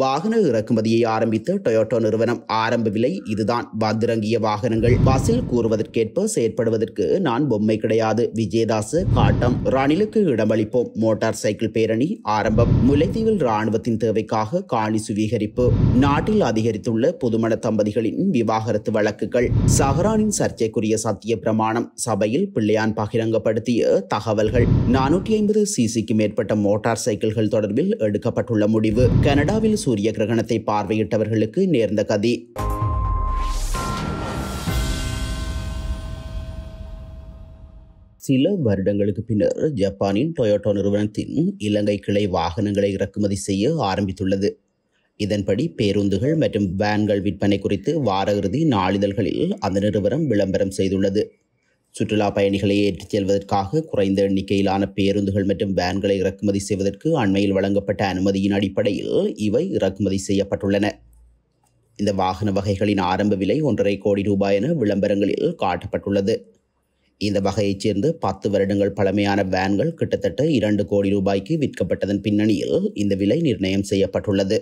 வாகன இறக்குமதியை ஆரம்பித்த டொயோட்டோ நிறுவனம் ஆரம்ப விலை இதுதான் வந்திறங்கிய வாகனங்கள் பஸ்ஸில் கூறுவதற்கேற்ப செயற்படுவதற்கு நான் பொம்மை கிடையாது விஜயதாஸ் காட்டம் ராணிலுக்கு இடமளிப்போம் மோட்டார் சைக்கிள் பேரணி ஆரம்பம் முல்லைத்தீவில் ராணுவத்தின் தேவைக்காக காணி சுவீகரிப்பு நாட்டில் அதிகரித்துள்ள புதுமண தம்பதிகளின் விவாகரத்து வழக்குகள் சஹரானின் சர்ச்சைக்குரிய சத்திய பிரமாணம் சபையில் பிள்ளையான் பகிரங்கப்படுத்திய தகவல்கள் நானூற்றி ஐம்பது சிசிக்கு மேற்பட்ட மோட்டார் சைக்கிள்கள் தொடர்பில் எடுக்கப்பட்டுள்ள முடிவு கனடாவில் சூரிய கிரகணத்தை பார்வையிட்டவர்களுக்கு நேர்ந்த கதி சில வருடங்களுக்கு பின்னர் ஜப்பானின் டொயோட்டோ நிறுவனத்தின் இலங்கை கிளை வாகனங்களை இறக்குமதி செய்ய ஆரம்பித்துள்ளது இதன்படி பேருந்துகள் மற்றும் வேன்கள் விற்பனை குறித்து வார இறுதி நாளிதழ்களில் அந்த நிறுவனம் விளம்பரம் செய்துள்ளது சுற்றுலா பயணிகளை ஏற்றிச் செல்வதற்காக குறைந்த எண்ணிக்கையிலான பேருந்துகள் மற்றும் வேன்களை இறக்குமதி செய்வதற்கு அண்மையில் வழங்கப்பட்ட அனுமதியின் அடிப்படையில் இவை இறக்குமதி செய்யப்பட்டுள்ளன இந்த வாகன வகைகளின் ஆரம்ப விலை ஒன்றரை கோடி ரூபாய் என விளம்பரங்களில் காட்டப்பட்டுள்ளது இந்த வகையைச் சேர்ந்து பத்து வருடங்கள் பழமையான வேன்கள் கிட்டத்தட்ட இரண்டு கோடி ரூபாய்க்கு விற்கப்பட்டதன் பின்னணியில் இந்த விலை நிர்ணயம் செய்யப்பட்டுள்ளது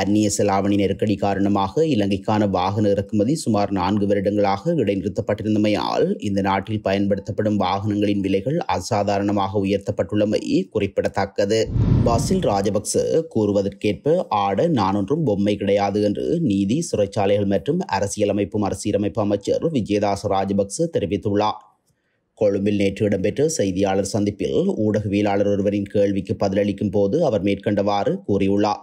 அந்நிய செலாவணி நெருக்கடி காரணமாக இலங்கைக்கான வாகன இறக்குமதி சுமார் நான்கு வருடங்களாக இடைநிறுத்தப்பட்டிருந்தமையால் இந்த நாட்டில் பயன்படுத்தப்படும் வாகனங்களின் விலைகள் அசாதாரணமாக உயர்த்தப்பட்டுள்ளமை குறிப்பிடத்தக்கது பாசில் ராஜபக்ச கூறுவதற்கேற்ப ஆட நானொன்றும் பொம்மை கிடையாது என்று நீதி சிறைச்சாலைகள் மற்றும் அரசியலமைப்பு மறுசீரமைப்பு அமைச்சர் விஜயதாச ராஜபக்ச தெரிவித்துள்ளார் கொழும்பில் நேற்று இடம்பெற்ற செய்தியாளர் சந்திப்பில் ஊடகவியலாளர் ஒருவரின் கேள்விக்கு பதிலளிக்கும் போது அவர் மேற்கண்டவாறு கூறியுள்ளார்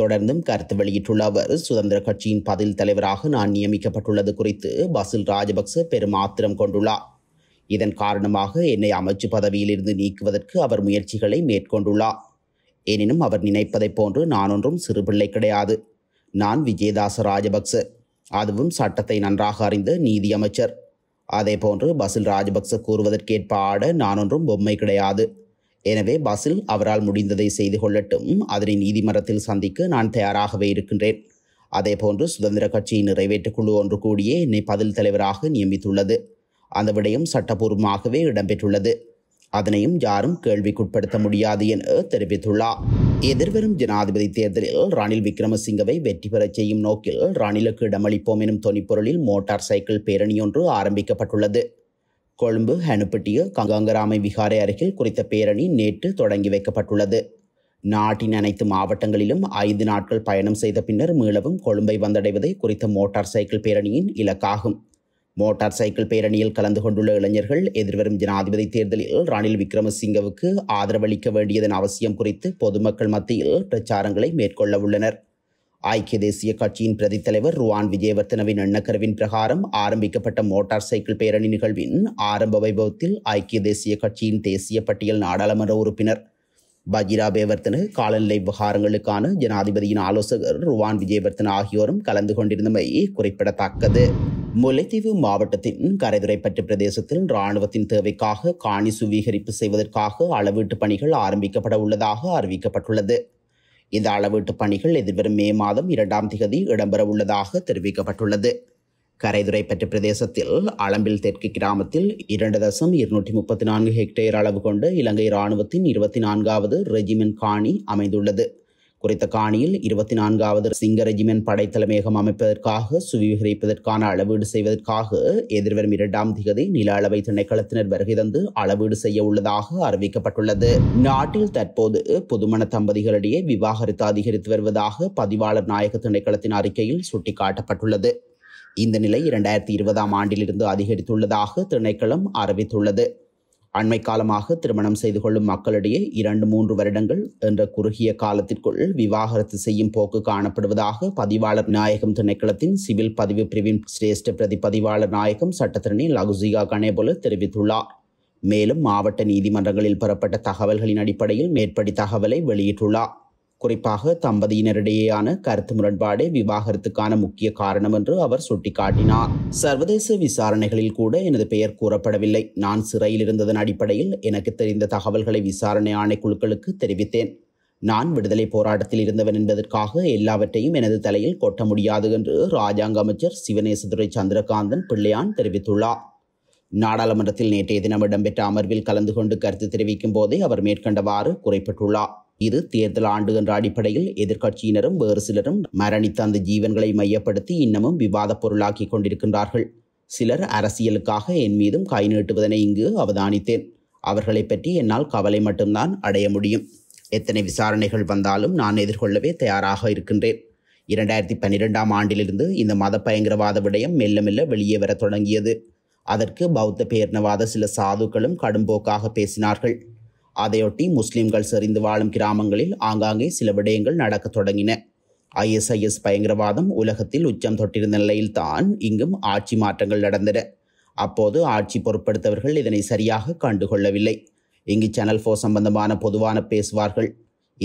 தொடர்ந்தும் கருத்து வெளியிட்டுள்ள அவர் சுதந்திர கட்சியின் பதில் தலைவராக நான் நியமிக்கப்பட்டுள்ளது குறித்து பசில் ராஜபக்ச பெரும் ஆத்திரம் கொண்டுள்ளார் இதன் காரணமாக என்னை அமைச்சு பதவியிலிருந்து நீக்குவதற்கு அவர் முயற்சிகளை மேற்கொண்டுள்ளார் எனினும் அவர் நினைப்பதைப் போன்று நான் ஒன்றும் சிறுபிள்ளை கிடையாது நான் விஜயதாச ராஜபக்ச அதுவும் சட்டத்தை நன்றாக அறிந்த நீதி அமைச்சர் போன்று பசில் ராஜபக்ச கூறுவதற்கேற்ப ஆட நான் ஒன்றும் பொம்மை கிடையாது எனவே பாசில் அவரால் முடிந்ததை செய்து கொள்ளட்டும் அதனை நீதிமன்றத்தில் சந்திக்க நான் தயாராகவே இருக்கின்றேன் அதேபோன்று சுதந்திர கட்சியின் நிறைவேற்றுக்குழு ஒன்று கூடியே என்னை பதில் தலைவராக நியமித்துள்ளது அந்த விடயம் சட்டபூர்வமாகவே இடம்பெற்றுள்ளது அதனையும் யாரும் கேள்விக்குட்படுத்த முடியாது என தெரிவித்துள்ளார் எதிர்வரும் ஜனாதிபதி தேர்தலில் ரணில் விக்ரமசிங்கவை வெற்றி பெறச் செய்யும் நோக்கில் ரணிலுக்கு இடமளிப்போம் எனும் தொனிப்பொருளில் மோட்டார் சைக்கிள் பேரணி ஒன்று ஆரம்பிக்கப்பட்டுள்ளது கொழும்பு ஹனுப்பட்டிய கங்காங்கராமை விகாரை அருகில் குறித்த பேரணி நேற்று தொடங்கி வைக்கப்பட்டுள்ளது நாட்டின் அனைத்து மாவட்டங்களிலும் ஐந்து நாட்கள் பயணம் செய்த பின்னர் மீளவும் கொழும்பை வந்தடைவதை குறித்த மோட்டார் சைக்கிள் பேரணியின் இலக்காகும் மோட்டார் சைக்கிள் பேரணியில் கலந்து கொண்டுள்ள இளைஞர்கள் எதிர்வரும் ஜனாதிபதி தேர்தலில் ரணில் விக்ரமசிங்கவுக்கு ஆதரவளிக்க வேண்டியதன் அவசியம் குறித்து பொதுமக்கள் மத்தியில் பிரச்சாரங்களை மேற்கொள்ள உள்ளனர் ஐக்கிய தேசிய கட்சியின் பிரதி தலைவர் ருவான் விஜயவர்த்தனவின் எண்ணக்கருவின் பிரகாரம் ஆரம்பிக்கப்பட்ட மோட்டார் சைக்கிள் பேரணி நிகழ்வின் ஆரம்ப வைபவத்தில் ஐக்கிய தேசிய கட்சியின் தேசிய பட்டியல் நாடாளுமன்ற உறுப்பினர் பஜிரா பேவர்த்தன காலநிலை விவகாரங்களுக்கான ஜனாதிபதியின் ஆலோசகர் ருவான் விஜயவர்த்தன ஆகியோரும் கலந்து கொண்டிருந்தமை குறிப்பிடத்தக்கது முல்லைத்தீவு மாவட்டத்தின் கரைதுரைப்பற்று பிரதேசத்தில் இராணுவத்தின் தேவைக்காக காணி சுவீகரிப்பு செய்வதற்காக அளவீட்டு பணிகள் ஆரம்பிக்கப்பட உள்ளதாக அறிவிக்கப்பட்டுள்ளது இந்த அளவீட்டு பணிகள் எதிர்வரும் மே மாதம் இரண்டாம் திகதி இடம்பெறவுள்ளதாக தெரிவிக்கப்பட்டுள்ளது கரைதுரைப்பற்று பிரதேசத்தில் அளம்பில் தெற்கு கிராமத்தில் இரண்டு தசம் இருநூற்றி முப்பத்தி நான்கு ஹெக்டேர் அளவு கொண்டு இலங்கை இராணுவத்தின் இருபத்தி நான்காவது ரெஜிமெண்ட் காணி அமைந்துள்ளது குறித்த காணியில் இருபத்தி நான்காவது சிங்க ரெஜிமெண்ட் தலைமையகம் அமைப்பதற்காக சுவீகரிப்பதற்கான அளவீடு செய்வதற்காக எதிர்வரும் இரண்டாம் திகதி நில அளவை திணைக்களத்தினர் வருகை தந்து அளவீடு செய்ய உள்ளதாக அறிவிக்கப்பட்டுள்ளது நாட்டில் தற்போது புதுமண தம்பதிகளிடையே விவாகரத்து அதிகரித்து வருவதாக பதிவாளர் நாயக திணைக்களத்தின் அறிக்கையில் சுட்டிக்காட்டப்பட்டுள்ளது இந்த நிலை இரண்டாயிரத்தி இருபதாம் ஆண்டிலிருந்து அதிகரித்துள்ளதாக திணைக்களம் அறிவித்துள்ளது அண்மை காலமாக திருமணம் செய்து கொள்ளும் மக்களிடையே இரண்டு மூன்று வருடங்கள் என்ற குறுகிய காலத்திற்குள் விவாகரத்து செய்யும் போக்கு காணப்படுவதாக பதிவாளர் நாயகம் திணைக்களத்தின் சிவில் பதிவு பிரிவின் சிரேஷ்ட பிரதி பதிவாளர் நாயகம் சட்டத்திறனி லகுசிகா கணேபோல தெரிவித்துள்ளார் மேலும் மாவட்ட நீதிமன்றங்களில் பெறப்பட்ட தகவல்களின் அடிப்படையில் மேற்படி தகவலை வெளியிட்டுள்ளார் குறிப்பாக தம்பதியினரிடையேயான கருத்து முரண்பாடே விவாகரத்துக்கான முக்கிய காரணம் என்று அவர் சுட்டிக்காட்டினார் சர்வதேச விசாரணைகளில் கூட எனது பெயர் கூறப்படவில்லை நான் சிறையில் இருந்ததன் அடிப்படையில் எனக்கு தெரிந்த தகவல்களை விசாரணை ஆணைக்குழுக்களுக்கு தெரிவித்தேன் நான் விடுதலை போராட்டத்தில் இருந்தவன் என்பதற்காக எல்லாவற்றையும் எனது தலையில் கொட்ட முடியாது என்று ராஜாங்க அமைச்சர் சிவநேசதுரை சந்திரகாந்தன் பிள்ளையான் தெரிவித்துள்ளார் நாடாளுமன்றத்தில் நேற்றைய தினம் இடம்பெற்ற அமர்வில் கலந்து கொண்டு கருத்து தெரிவிக்கும் போதே அவர் மேற்கண்டவாறு குறைப்பிட்டுள்ளார் இது தேர்தல் ஆண்டு என்ற அடிப்படையில் எதிர்க்கட்சியினரும் வேறு சிலரும் மரணித்த அந்த ஜீவன்களை மையப்படுத்தி இன்னமும் விவாதப் பொருளாக்கி கொண்டிருக்கின்றார்கள் சிலர் அரசியலுக்காக என் மீதும் கை நீட்டுவதனை இங்கு அவதானித்தேன் அவர்களை பற்றி என்னால் கவலை மட்டும்தான் அடைய முடியும் எத்தனை விசாரணைகள் வந்தாலும் நான் எதிர்கொள்ளவே தயாராக இருக்கின்றேன் இரண்டாயிரத்தி பன்னிரெண்டாம் ஆண்டிலிருந்து இந்த மத பயங்கரவாத விடயம் மெல்ல மெல்ல வெளியே வர தொடங்கியது அதற்கு பௌத்த பேர்ணவாத சில சாதுக்களும் கடும்போக்காக பேசினார்கள் அதையொட்டி முஸ்லிம்கள் செறிந்து வாழும் கிராமங்களில் ஆங்காங்கே சில விடயங்கள் நடக்க தொடங்கின ஐஎஸ்ஐஎஸ் பயங்கரவாதம் உலகத்தில் உச்சம் தொட்டிருந்த நிலையில்தான் இங்கும் ஆட்சி மாற்றங்கள் நடந்தன அப்போது ஆட்சி பொருட்படுத்தவர்கள் இதனை சரியாக கண்டுகொள்ளவில்லை இங்கு சேனல் ஃபோர் சம்பந்தமான பொதுவான பேசுவார்கள்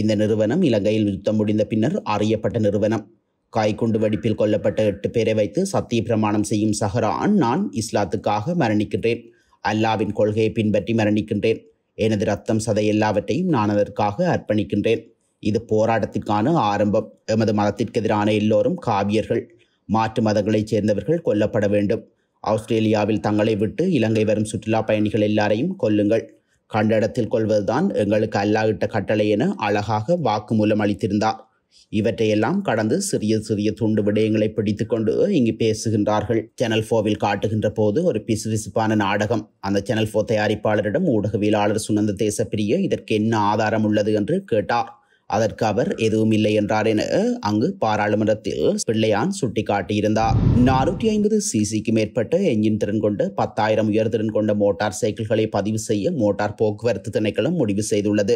இந்த நிறுவனம் இலங்கையில் யுத்தம் முடிந்த பின்னர் அறியப்பட்ட நிறுவனம் காய்குண்டு வெடிப்பில் கொல்லப்பட்ட எட்டு பேரை வைத்து சத்திய பிரமாணம் செய்யும் சஹரான் நான் இஸ்லாத்துக்காக மரணிக்கின்றேன் அல்லாவின் கொள்கையை பின்பற்றி மரணிக்கின்றேன் எனது ரத்தம் சதை எல்லாவற்றையும் நான் அதற்காக அர்ப்பணிக்கின்றேன் இது போராட்டத்திற்கான ஆரம்பம் எமது மதத்திற்கு எதிரான எல்லோரும் காவியர்கள் மாற்று மதங்களைச் சேர்ந்தவர்கள் கொல்லப்பட வேண்டும் ஆஸ்திரேலியாவில் தங்களை விட்டு இலங்கை வரும் சுற்றுலா பயணிகள் எல்லாரையும் கொல்லுங்கள் கண்ட இடத்தில் கொள்வதுதான் எங்களுக்கு அல்லாவிட்ட கட்டளை என அழகாக வாக்குமூலம் அளித்திருந்தார் இவற்றையெல்லாம் கடந்து சிறிய சிறிய துண்டு விடயங்களை பிடித்துக்கொண்டு இங்கு பேசுகின்றார்கள் சேனல் ஃபோவில் காட்டுகின்ற போது ஒரு பிசுபிசுப்பான நாடகம் அந்த சேனல் ஃபோ தயாரிப்பாளரிடம் ஊடகவியலாளர் சுனந்த தேசப்பிரிய இதற்கு என்ன ஆதாரம் உள்ளது என்று கேட்டார் அதற்கு அவர் எதுவும் இல்லை என்றார் என அங்கு பாராளுமன்றத்தில் பிள்ளையான் சுட்டிக்காட்டியிருந்தார் நானூற்றி ஐம்பது சிசிக்கு மேற்பட்ட எஞ்சின் திறன் கொண்ட பத்தாயிரம் உயர்திறன் கொண்ட மோட்டார் சைக்கிள்களை பதிவு செய்ய மோட்டார் போக்குவரத்து திணைக்களம் முடிவு செய்துள்ளது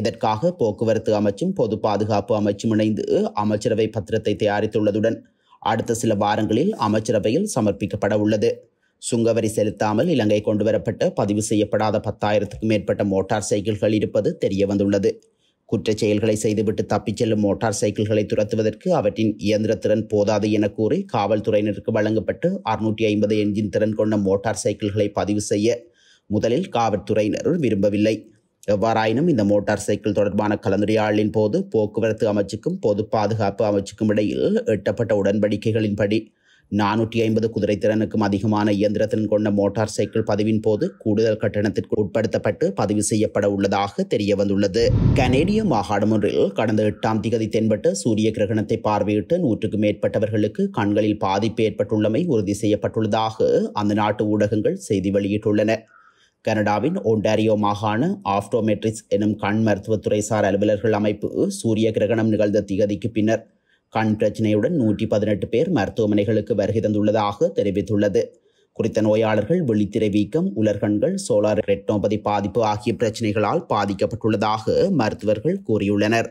இதற்காக போக்குவரத்து அமைச்சும் பொது பாதுகாப்பு அமைச்சும் இணைந்து அமைச்சரவை பத்திரத்தை தயாரித்துள்ளதுடன் அடுத்த சில வாரங்களில் அமைச்சரவையில் சமர்ப்பிக்கப்பட உள்ளது சுங்கவரி செலுத்தாமல் இலங்கை கொண்டுவரப்பட்ட பதிவு செய்யப்படாத பத்தாயிரத்துக்கும் மேற்பட்ட மோட்டார் சைக்கிள்கள் இருப்பது தெரிய வந்துள்ளது குற்ற செயல்களை செய்துவிட்டு தப்பிச் செல்லும் மோட்டார் சைக்கிள்களை துரத்துவதற்கு அவற்றின் இயந்திர திறன் போதாது என கூறி காவல்துறையினருக்கு வழங்கப்பட்டு அறுநூற்றி ஐம்பது என்ஜின் திறன் கொண்ட மோட்டார் சைக்கிள்களை பதிவு செய்ய முதலில் காவல்துறையினர் விரும்பவில்லை எவ்வாறாயினும் இந்த மோட்டார் சைக்கிள் தொடர்பான கலந்துரையாடலின் போது போக்குவரத்து அமைச்சுக்கும் பொது பாதுகாப்பு அமைச்சுக்கும் இடையில் எட்டப்பட்ட உடன்படிக்கைகளின்படி நானூற்றி ஐம்பது குதிரைத்திறனுக்கும் அதிகமான இயந்திரத்தின் கொண்ட மோட்டார் சைக்கிள் பதிவின் போது கூடுதல் கட்டணத்திற்கு உட்படுத்தப்பட்டு பதிவு செய்யப்பட உள்ளதாக தெரிய வந்துள்ளது கனேடிய மாகாணம் ஒன்றில் கடந்த எட்டாம் திகதி தென்பட்டு சூரிய கிரகணத்தை பார்வையிட்டு நூற்றுக்கும் மேற்பட்டவர்களுக்கு கண்களில் பாதிப்பு ஏற்பட்டுள்ளமை உறுதி செய்யப்பட்டுள்ளதாக அந்த நாட்டு ஊடகங்கள் செய்தி வெளியிட்டுள்ளன கனடாவின் ஒண்டாரியோ மாகாண ஆப்டோமெட்ரிக்ஸ் எனும் கண் மருத்துவத்துறைசார் அலுவலர்கள் அமைப்பு சூரிய கிரகணம் நிகழ்ந்த திகதிக்கு பின்னர் கண் பிரச்சினையுடன் நூற்றி பதினெட்டு பேர் மருத்துவமனைகளுக்கு வருகை தந்துள்ளதாக தெரிவித்துள்ளது குறித்த நோயாளர்கள் வெளித்திரை வீக்கம் உலர்கண்கள் சோலார் ரெட்டோபதி பாதிப்பு ஆகிய பிரச்சினைகளால் பாதிக்கப்பட்டுள்ளதாக மருத்துவர்கள் கூறியுள்ளனர்